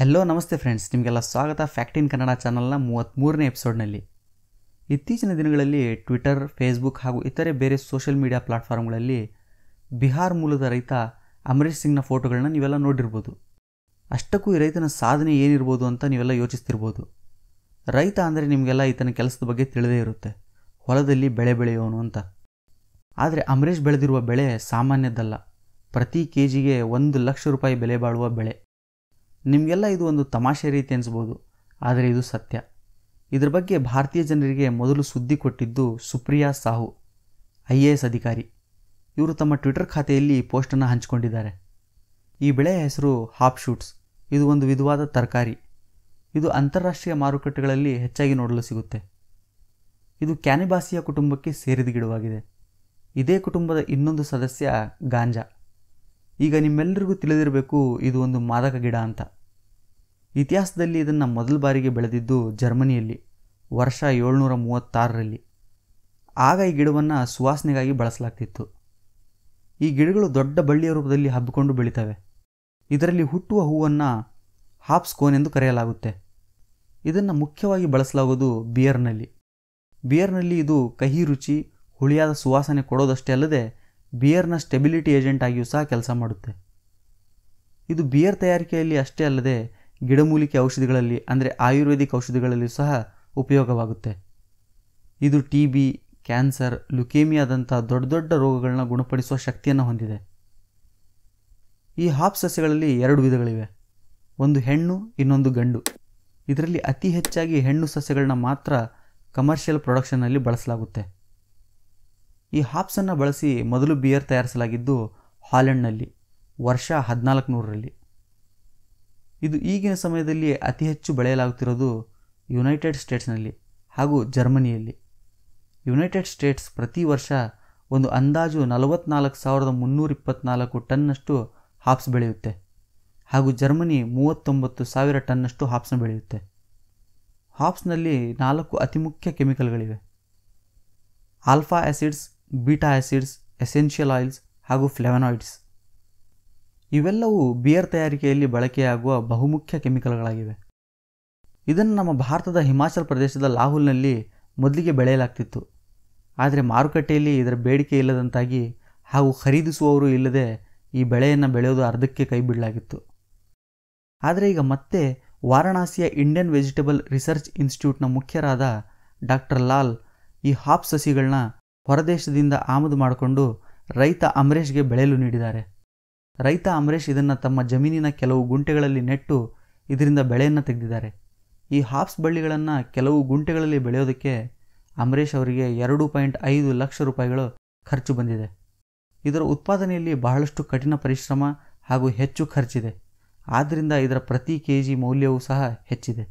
hello ನಮಸ್ತೆ friends ನಿಮಗೆಲ್ಲ ಸ್ವಾಗತ ಫ್ಯಾಕ್ಟ್ ಇನ್ ಕನ್ನಡ ಚಾನಲ್ನ ಮೂರನೇ ಎಪಿಸೋಡ್ನಲ್ಲಿ ಇತ್ತೀಚಿನ ದಿನಗಳಲ್ಲಿ ಟ್ವಿಟರ್ ಫೇಸ್ಬುಕ್ ಹಾಗೂ ಇತರೆ ಬೇರೆ ಸೋಷಿಯಲ್ ಮೀಡಿಯಾ ಪ್ಲಾಟ್ಫಾರ್ಮ್ಗಳಲ್ಲಿ ಬಿಹಾರ್ ಮೂಲದ ರೈತ ಅಮರೀಶ್ ಸಿಂಗ್ನ ಫೋಟೋಗಳನ್ನ ನೀವೆಲ್ಲ ನೋಡಿರ್ಬೋದು ಅಷ್ಟಕ್ಕೂ ಈ ರೈತನ ಸಾಧನೆ ಏನಿರ್ಬೋದು ಅಂತ ನೀವೆಲ್ಲ ಯೋಚಿಸ್ತಿರ್ಬೋದು ರೈತ ಅಂದರೆ ನಿಮಗೆಲ್ಲ ಈತನ ಕೆಲಸದ ಬಗ್ಗೆ ತಿಳಿದೇ ಇರುತ್ತೆ ಹೊಲದಲ್ಲಿ ಬೆಳೆ ಬೆಳೆಯೋನು ಅಂತ ಆದರೆ ಅಮರೀಶ್ ಬೆಳೆದಿರುವ ಬೆಳೆ ಸಾಮಾನ್ಯದ್ದಲ್ಲ ಪ್ರತಿ ಕೆ ಜಿಗೆ ಒಂದು ಲಕ್ಷ ರೂಪಾಯಿ ಬೆಲೆ ಬಾಳುವ ಬೆಳೆ ನಿಮಗೆಲ್ಲ ಇದು ಒಂದು ತಮಾಷೆ ರೀತಿ ಅನಿಸ್ಬೋದು ಆದರೆ ಇದು ಸತ್ಯ ಇದರ ಬಗ್ಗೆ ಭಾರತೀಯ ಜನರಿಗೆ ಮೊದಲು ಸುದ್ದಿ ಕೊಟ್ಟಿದ್ದು Supriya Sahu I A S ಅಧಿಕಾರಿ ಇವರು ತಮ್ಮ ಟ್ವಿಟರ್ ಖಾತೆಯಲ್ಲಿ ಪೋಸ್ಟನ್ನು ಹಂಚಿಕೊಂಡಿದ್ದಾರೆ ಈ ಬೆಳೆಯ ಹೆಸರು ಹಾಪ್ ಶೂಟ್ಸ್ ಇದು ಒಂದು ವಿಧವಾದ ತರಕಾರಿ ಇದು ಅಂತಾರಾಷ್ಟ್ರೀಯ ಮಾರುಕಟ್ಟೆಗಳಲ್ಲಿ ಹೆಚ್ಚಾಗಿ ನೋಡಲು ಸಿಗುತ್ತೆ ಇದು ಕ್ಯಾನಿಬಾಸಿಯ ಕುಟುಂಬಕ್ಕೆ ಸೇರಿದ ಗಿಡವಾಗಿದೆ ಇದೇ ಕುಟುಂಬದ ಇನ್ನೊಂದು ಸದಸ್ಯ ಗಾಂಜಾ ಈಗ ನಿಮ್ಮೆಲ್ಲರಿಗೂ ತಿಳಿದಿರಬೇಕು ಇದು ಒಂದು ಮಾದಕ ಗಿಡ ಅಂತ ಇತಿಹಾಸದಲ್ಲಿ ಇದನ್ನು ಮೊದಲ ಬಾರಿಗೆ ಬೆಳೆದಿದ್ದು ಜರ್ಮನಿಯಲ್ಲಿ ವರ್ಷ ಏಳ್ನೂರ ಮೂವತ್ತಾರರಲ್ಲಿ ಆಗ ಈ ಗಿಡವನ್ನು ಸುವಾಸನೆಗಾಗಿ ಬಳಸಲಾಗ್ತಿತ್ತು ಈ ಗಿಡಗಳು ದೊಡ್ಡ ಬಳ್ಳಿಯ ರೂಪದಲ್ಲಿ ಹಬ್ಬಿಕೊಂಡು ಬೆಳಿತವೆ ಇದರಲ್ಲಿ ಹುಟ್ಟುವ ಹೂವನ್ನು ಹಾಪ್ಸ್ಕೋನ್ ಎಂದು ಕರೆಯಲಾಗುತ್ತೆ ಇದನ್ನು ಮುಖ್ಯವಾಗಿ ಬಳಸಲಾಗುವುದು ಬಿಯರ್ನಲ್ಲಿ ಬಿಯರ್ನಲ್ಲಿ ಇದು ಕಹಿ ರುಚಿ ಹುಳಿಯಾದ ಸುವಾಸನೆ ಕೊಡೋದಷ್ಟೇ ಅಲ್ಲದೆ ಬಿಯರ್ನ ಸ್ಟೆಬಿಲಿಟಿ ಏಜೆಂಟ್ ಆಗಿಯೂ ಸಹ ಕೆಲಸ ಮಾಡುತ್ತೆ ಇದು ಬಿಯರ್ ತಯಾರಿಕೆಯಲ್ಲಿ ಅಷ್ಟೇ ಅಲ್ಲದೆ ಗಿಡಮೂಲಿಕೆ ಔಷಧಿಗಳಲ್ಲಿ ಅಂದರೆ ಆಯುರ್ವೇದಿಕ್ ಔಷಧಿಗಳಲ್ಲಿಯೂ ಸಹ ಉಪಯೋಗವಾಗುತ್ತೆ ಇದು ಟಿ ಬಿ ಕ್ಯಾನ್ಸರ್ ಲುಕೇಮಿಯಾದಂಥ ದೊಡ್ಡ ದೊಡ್ಡ ರೋಗಗಳನ್ನ ಗುಣಪಡಿಸುವ ಶಕ್ತಿಯನ್ನು ಹೊಂದಿದೆ ಈ ಹಾಪ್ ಸಸ್ಯಗಳಲ್ಲಿ ಎರಡು ವಿಧಗಳಿವೆ ಒಂದು ಹೆಣ್ಣು ಇನ್ನೊಂದು ಗಂಡು ಇದರಲ್ಲಿ ಅತಿ ಹೆಚ್ಚಾಗಿ ಹೆಣ್ಣು ಸಸ್ಯಗಳನ್ನ ಮಾತ್ರ ಕಮರ್ಷಿಯಲ್ ಪ್ರೊಡಕ್ಷನ್ನಲ್ಲಿ ಬಳಸಲಾಗುತ್ತೆ ಈ ಹಾಪ್ಸನ್ನು ಬಳಸಿ ಮೊದಲು ಬಿಯರ್ ತಯಾರಿಸಲಾಗಿದ್ದು ಹಾಲೆಂಡ್ನಲ್ಲಿ ವರ್ಷ ಹದಿನಾಲ್ಕು ನೂರರಲ್ಲಿ ಇದು ಈಗಿನ ಸಮಯದಲ್ಲಿ ಅತಿ ಹೆಚ್ಚು ಬೆಳೆಯಲಾಗುತ್ತಿರೋದು ಯುನೈಟೆಡ್ ಸ್ಟೇಟ್ಸ್ನಲ್ಲಿ ಹಾಗೂ ಜರ್ಮನಿಯಲ್ಲಿ ಯುನೈಟೆಡ್ ಸ್ಟೇಟ್ಸ್ ಪ್ರತಿ ವರ್ಷ ಒಂದು ಅಂದಾಜು ನಲವತ್ತ್ನಾಲ್ಕು ಸಾವಿರದ ಮುನ್ನೂರಿಪ್ಪತ್ನಾಲ್ಕು ಟನ್ನಷ್ಟು ಹಾಪ್ಸ್ ಬೆಳೆಯುತ್ತೆ ಹಾಗೂ ಜರ್ಮನಿ ಮೂವತ್ತೊಂಬತ್ತು ಸಾವಿರ ಟನ್ನಷ್ಟು ಹಾಪ್ಸ್ನ ಬೆಳೆಯುತ್ತೆ ಹಾಪ್ಸ್ನಲ್ಲಿ ನಾಲ್ಕು ಅತಿ ಮುಖ್ಯ ಕೆಮಿಕಲ್ಗಳಿವೆ alpha acids beta acids essential oils ಹಾಗೂ ಫ್ಲೆವನಾಯ್ಡ್ಸ್ ಇವೆಲ್ಲವೂ ಬಿಯರ್ ತಯಾರಿಕೆಯಲ್ಲಿ ಬಳಕೆಯಾಗುವ ಬಹುಮುಖ್ಯ ಕೆಮಿಕಲ್ಗಳಾಗಿವೆ ಇದನ್ನು ನಮ್ಮ ಭಾರತದ ಹಿಮಾಚಲ ಪ್ರದೇಶದ ಲಾಹುಲ್ನಲ್ಲಿ ಮೊದಲಿಗೆ ಬೆಳೆಯಲಾಗ್ತಿತ್ತು ಆದರೆ ಮಾರುಕಟ್ಟೆಯಲ್ಲಿ ಇದರ ಬೇಡಿಕೆ ಇಲ್ಲದಂತಾಗಿ ಹಾಗೂ ಖರೀದಿಸುವವರು ಇಲ್ಲದೆ ಈ ಬೆಳೆಯನ್ನು ಬೆಳೆಯೋದು ಅರ್ಧಕ್ಕೆ ಕೈ ಬಿಡಲಾಗಿತ್ತು ಆದರೆ ಈಗ ಮತ್ತೆ ವಾರಣಾಸಿಯ ಇಂಡಿಯನ್ ವೆಜಿಟೇಬಲ್ ರಿಸರ್ಚ್ ಇನ್ಸ್ಟಿಟ್ಯೂಟ್ನ ಮುಖ್ಯರಾದ ಡಾಕ್ಟರ್ ಲಾಲ್ ಈ ಹಾಪ್ ಸಸಿಗಳನ್ನ ಹೊರದೇಶದಿಂದ ಆಮದು ಮಾಡಿಕೊಂಡು ರೈತ ಅಮರೇಶ್ಗೆ ಬೆಳೆಯಲು ನೀಡಿದ್ದಾರೆ ರೈತ ಅಮರೇಶ್ ಇದನ್ನು ತಮ್ಮ ಜಮೀನಿನ ಕೆಲವು ಗುಂಟೆಗಳಲ್ಲಿ ನೆಟ್ಟು ಇದರಿಂದ ಬೆಳೆಯನ್ನು ತೆಗೆದಿದ್ದಾರೆ ಈ ಹಾಪ್ಸ್ ಬಳ್ಳಿಗಳನ್ನು ಕೆಲವು ಗುಂಟೆಗಳಲ್ಲಿ ಬೆಳೆಯೋದಕ್ಕೆ ಅಮರೇಶ್ ಅವರಿಗೆ ಎರಡು ಪಾಯಿಂಟ್ ಐದು ಲಕ್ಷ ರೂಪಾಯಿಗಳು ಖರ್ಚು ಬಂದಿದೆ ಇದರ ಉತ್ಪಾದನೆಯಲ್ಲಿ ಬಹಳಷ್ಟು ಕಠಿಣ ಪರಿಶ್ರಮ ಹಾಗೂ ಹೆಚ್ಚು ಖರ್ಚಿದೆ ಆದ್ದರಿಂದ ಇದರ ಪ್ರತಿ ಕೆ ಜಿ ಮೌಲ್ಯವೂ ಸಹ ಹೆಚ್ಚಿದೆ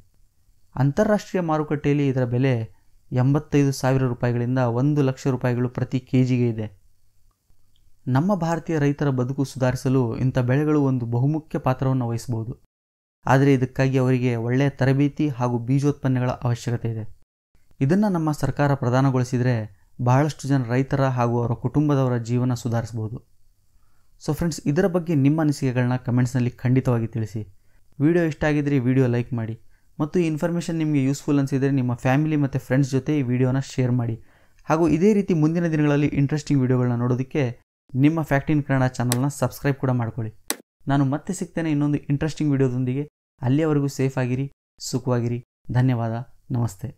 ಅಂತಾರಾಷ್ಟ್ರೀಯ ಮಾರುಕಟ್ಟೆಯಲ್ಲಿ ಇದರ ಬೆಲೆ ಎಂಬತ್ತೈದು ಸಾವಿರ ರೂಪಾಯಿಗಳಿಂದ ಒಂದು ಲಕ್ಷ ರೂಪಾಯಿಗಳು ಪ್ರತಿ ಕೆ ಜಿಗೆ ಇದೆ ನಮ್ಮ ಭಾರತೀಯ ರೈತರ ಬದುಕು ಸುಧಾರಿಸಲು ಇಂಥ ಬೆಳೆಗಳು ಒಂದು ಬಹುಮುಖ್ಯ ಪಾತ್ರವನ್ನು ವಹಿಸಬಹುದು ಆದರೆ ಇದಕ್ಕಾಗಿ ಅವರಿಗೆ ಒಳ್ಳೆಯ ತರಬೇತಿ ಹಾಗೂ ಬೀಜೋತ್ಪನ್ನಗಳ ಅವಶ್ಯಕತೆ ಇದೆ ಇದನ್ನು ನಮ್ಮ ಸರ್ಕಾರ ಪ್ರಧಾನಗೊಳಿಸಿದರೆ ಬಹಳಷ್ಟು ಜನ ರೈತರ ಹಾಗೂ ಅವರ ಕುಟುಂಬದವರ ಜೀವನ ಸುಧಾರಿಸಬಹುದು ಸೊ ಫ್ರೆಂಡ್ಸ್ ಇದರ ಬಗ್ಗೆ ನಿಮ್ಮ ಅನಿಸಿಕೆಗಳನ್ನ ಕಮೆಂಟ್ಸ್ನಲ್ಲಿ ಖಂಡಿತವಾಗಿ ತಿಳಿಸಿ ವಿಡಿಯೋ ಇಷ್ಟ ಆಗಿದ್ದರೆ ವಿಡಿಯೋ ಲೈಕ್ ಮಾಡಿ ಮತ್ತು ಈ ಇನ್ಫಾರ್ಮೇಷನ್ ನಿಮಗೆ ಯೂಸ್ಫುಲ್ ಅನಿಸಿದರೆ ನಿಮ್ಮ ಫ್ಯಾಮಿಲಿ ಮತ್ತು ಫ್ರೆಂಡ್ಸ್ ಜೊತೆ ಈ ವಿಡಿಯೋನ ಶೇರ್ ಮಾಡಿ ಹಾಗೂ ಇದೇ ರೀತಿ ಮುಂದಿನ ದಿನಗಳಲ್ಲಿ ಇಂಟ್ರೆಸ್ಟಿಂಗ್ ವಿಡಿಯೋಗಳನ್ನ ನೋಡೋದಕ್ಕೆ ನಿಮ್ಮ ಫ್ಯಾಕ್ಟ್ ಇನ್ ಕನ್ನಡ ಚಾನಲ್ನ ಸಬ್ಸ್ಕ್ರೈಬ್ ಕೂಡ ಮಾಡ್ಕೊಳ್ಳಿ ನಾನು ಮತ್ತೆ ಸಿಗ್ತೇನೆ ಇನ್ನೊಂದು ಇಂಟ್ರೆಸ್ಟಿಂಗ್ ವಿಡಿಯೋದೊಂದಿಗೆ ಅಲ್ಲಿಯವರೆಗೂ ಸೇಫ್ ಆಗಿರಿ ಸುಖವಾಗಿರಿ ಧನ್ಯವಾದ ನಮಸ್ತೆ